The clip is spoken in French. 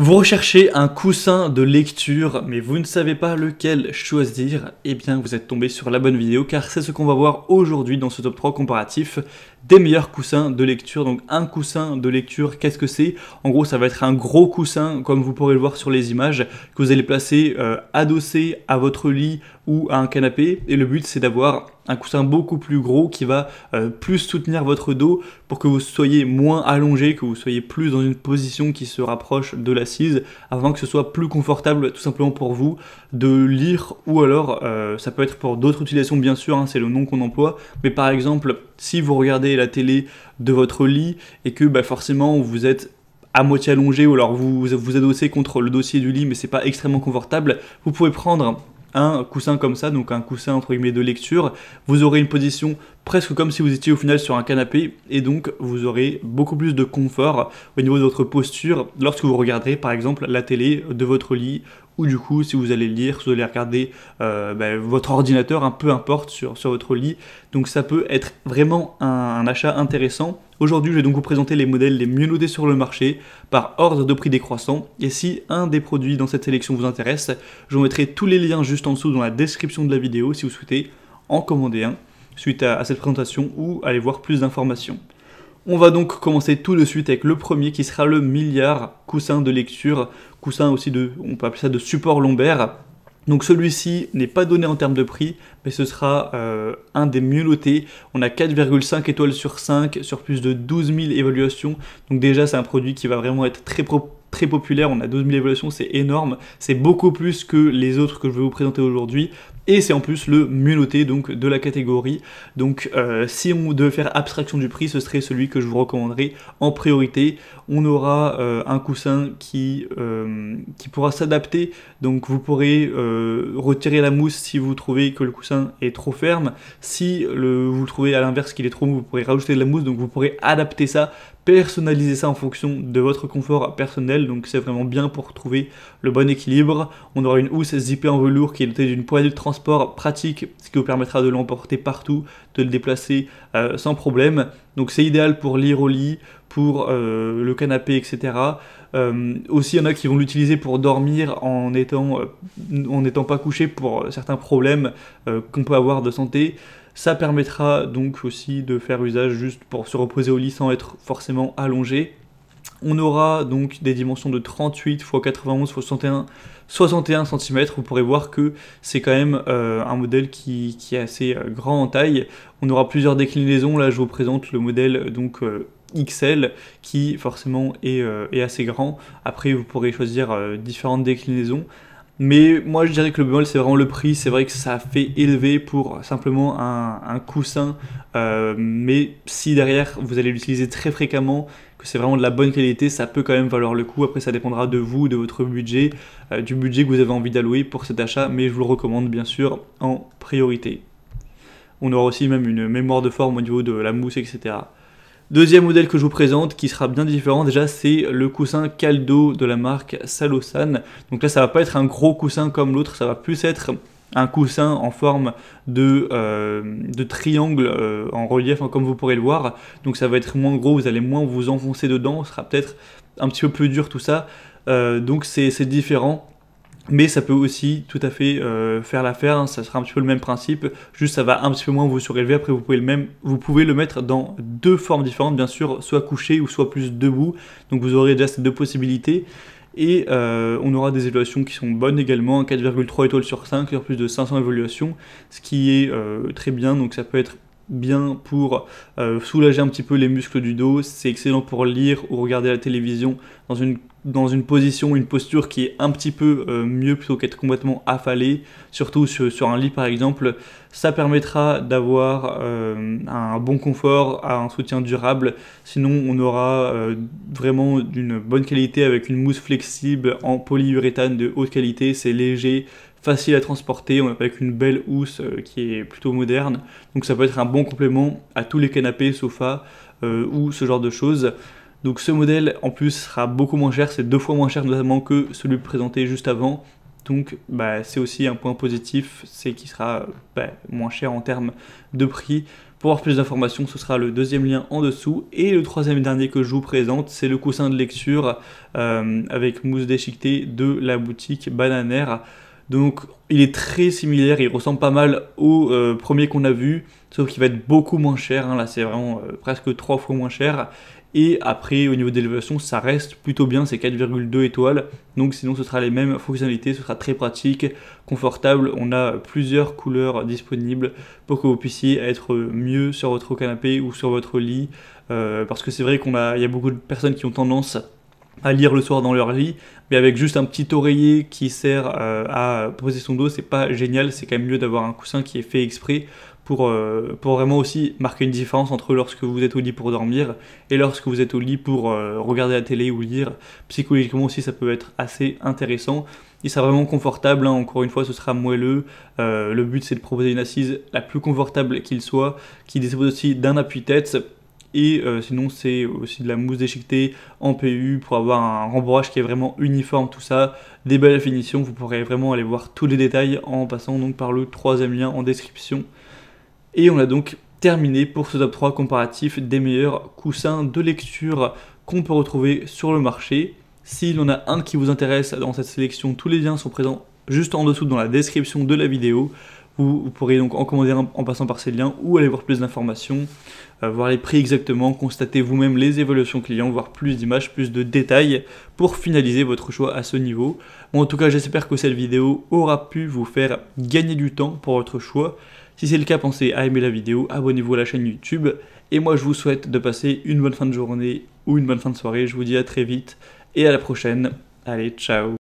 Vous recherchez un coussin de lecture, mais vous ne savez pas lequel choisir, eh bien vous êtes tombé sur la bonne vidéo car c'est ce qu'on va voir aujourd'hui dans ce top 3 comparatif des meilleurs coussins de lecture. Donc un coussin de lecture, qu'est-ce que c'est En gros ça va être un gros coussin comme vous pourrez le voir sur les images que vous allez placer euh, adossé à votre lit ou à un canapé et le but c'est d'avoir un coussin beaucoup plus gros qui va euh, plus soutenir votre dos pour que vous soyez moins allongé, que vous soyez plus dans une position qui se rapproche de l'assise, avant que ce soit plus confortable tout simplement pour vous de lire ou alors euh, ça peut être pour d'autres utilisations bien sûr, hein, c'est le nom qu'on emploie, mais par exemple si vous regardez la télé de votre lit et que bah, forcément vous êtes à moitié allongé ou alors vous vous adossez contre le dossier du lit mais c'est pas extrêmement confortable, vous pouvez prendre un coussin comme ça, donc un coussin entre guillemets de lecture, vous aurez une position presque comme si vous étiez au final sur un canapé et donc vous aurez beaucoup plus de confort au niveau de votre posture lorsque vous regarderez par exemple la télé de votre lit ou du coup si vous allez lire, si vous allez regarder euh, bah, votre ordinateur, un hein, peu importe, sur, votre lit. Donc ça peut être vraiment un, achat intéressant. Aujourd'hui, je vais donc vous présenter les modèles les mieux notés sur le marché par ordre de prix décroissant. Et si un des produits dans cette sélection vous intéresse, je vous mettrai tous les liens juste en dessous dans la description de la vidéo si vous souhaitez en commander un suite à cette présentation ou aller voir plus d'informations. On va donc commencer tout de suite avec le premier qui sera le milliard coussin de lecture, coussin aussi de, on ça de support lombaire. Donc celui-ci n'est pas donné en termes de prix, mais ce sera euh, un des mieux notés. On a 4,5 étoiles sur 5 sur plus de 12 000 évaluations. Donc déjà c'est un produit qui va vraiment être très pro très populaire, on a 12 000 évaluations, c'est énorme, c'est beaucoup plus que les autres que je vais vous présenter aujourd'hui, et c'est en plus le mieux noté donc, de la catégorie. Donc euh, si on devait faire abstraction du prix, ce serait celui que je vous recommanderais en priorité. On aura euh, un coussin qui, euh, qui pourra s'adapter, donc vous pourrez retirer la mousse si vous trouvez que le coussin est trop ferme. Si le, vous trouvez à l'inverse qu'il est trop mou, vous pourrez rajouter de la mousse, donc vous pourrez adapter ça personnaliser ça en fonction de votre confort personnel. Donc c'est vraiment bien pour trouver le bon équilibre. On aura une housse zippée en velours qui est dotée d'une poignée de transport pratique, ce qui vous permettra de l'emporter partout, de le déplacer euh, sans problème. Donc c'est idéal pour lire au lit, pour euh, le canapé, etc. Euh, aussi, il y en a qui vont l'utiliser pour dormir en étant, en n'étant pas couché pour certains problèmes qu'on peut avoir de santé. Ça permettra donc aussi de faire usage juste pour se reposer au lit sans être forcément allongé. On aura donc des dimensions de 38 x 91 x 61, 61 cm. Vous pourrez voir que c'est quand même euh, un modèle qui, est assez euh, grand en taille. On aura plusieurs déclinaisons. Là, je vous présente le modèle donc euh, XL qui forcément est, assez grand. Après, vous pourrez choisir différentes déclinaisons. Mais moi, je dirais que le bémol, c'est vraiment le prix. C'est vrai que ça fait élevé pour simplement un, coussin. Euh, mais si derrière, vous allez l'utiliser très fréquemment, que c'est vraiment de la bonne qualité, ça peut quand même valoir le coup. Après, ça dépendra de vous, de votre budget, euh, du budget que vous avez envie d'allouer pour cet achat. Mais je vous le recommande bien sûr en priorité. On aura aussi même une mémoire de forme au niveau de la mousse, etc. Deuxième modèle que je vous présente qui sera bien différent déjà c'est le coussin Caldo de la marque Salosan. Donc là ça va pas être un gros coussin comme l'autre, ça va plus être un coussin en forme de, euh, triangle euh, en relief hein, comme vous pourrez le voir. Donc ça va être moins gros, vous allez moins vous enfoncer dedans, ce sera peut-être un petit peu plus dur tout ça. Euh, donc c'est différent mais ça peut aussi tout à fait euh, faire l'affaire, hein. ça sera un petit peu le même principe, juste ça va un petit peu moins vous surélever, après vous pouvez, le même, vous pouvez le mettre dans deux formes différentes, bien sûr, soit couché ou soit plus debout, donc vous aurez déjà ces deux possibilités, et euh, on aura des évaluations qui sont bonnes également, 4,3 étoiles sur 5, sur plus de 500 évaluations, ce qui est euh, très bien, donc ça peut être bien pour euh, soulager un petit peu les muscles du dos, c'est excellent pour lire ou regarder la télévision dans une, dans une position, une posture qui est un petit peu euh, mieux plutôt qu'être complètement affalé, surtout sur, un lit par exemple. Ça permettra d'avoir euh, un bon confort, un soutien durable, sinon on aura vraiment d'une bonne qualité avec une mousse flexible en polyuréthane de haute qualité, c'est léger, facile à transporter, on avec une belle housse euh, qui est plutôt moderne. Donc ça peut être un bon complément à tous les canapés, sofas euh, ou ce genre de choses. Donc ce modèle en plus sera beaucoup moins cher, c'est deux fois moins cher notamment que celui présenté juste avant. Donc bah, c'est aussi un point positif, c'est qu'il sera bah, moins cher en termes de prix. Pour avoir plus d'informations, ce sera le deuxième lien en dessous. Et le troisième et dernier que je vous présente, c'est le coussin de lecture euh, avec mousse déchiquetée de la boutique Bananaire. Donc il est très similaire, il ressemble pas mal au euh, premier qu'on a vu, sauf qu'il va être beaucoup moins cher, hein. là c'est vraiment euh, presque 3 fois moins cher. Et après au niveau d'élévation ça reste plutôt bien, c'est 4,2 étoiles, donc sinon ce sera les mêmes fonctionnalités, ce sera très pratique, confortable, on a plusieurs couleurs disponibles pour que vous puissiez être mieux sur votre canapé ou sur votre lit, euh, parce que c'est vrai qu'il y a beaucoup de personnes qui ont tendance à lire le soir dans leur lit, mais avec juste un petit oreiller qui sert euh, à poser son dos, c'est pas génial, c'est quand même mieux d'avoir un coussin qui est fait exprès pour, euh, pour, vraiment aussi marquer une différence entre lorsque vous êtes au lit pour dormir et lorsque vous êtes au lit pour euh, regarder la télé ou lire. Psychologiquement aussi, ça peut être assez intéressant. Il sera vraiment confortable, hein. encore une fois, ce sera moelleux. le but, c'est de proposer une assise la plus confortable qu'il soit, qui dispose aussi d'un appui-tête et euh, sinon c'est aussi de la mousse déchiquetée en PU pour avoir un rembourrage qui est vraiment uniforme tout ça, des belles finitions, vous pourrez vraiment aller voir tous les détails en passant donc par le troisième lien en description. Et on a donc terminé pour ce top 3 comparatif des meilleurs coussins de lecture qu'on peut retrouver sur le marché. S'il y en a un qui vous intéresse dans cette sélection, tous les liens sont présents juste en dessous dans la description de la vidéo. Vous, pourrez donc en commander en, passant par ces liens ou aller voir plus d'informations, euh, voir les prix exactement, constater vous-même les évolutions clients, voir plus d'images, plus de détails pour finaliser votre choix à ce niveau. en tout cas, j'espère que cette vidéo aura pu vous faire gagner du temps pour votre choix. Si c'est le cas, pensez à aimer la vidéo, abonnez-vous à la chaîne YouTube. Et moi, je vous souhaite de passer une bonne fin de journée ou une bonne fin de soirée. Je vous dis à très vite et à la prochaine. Allez, ciao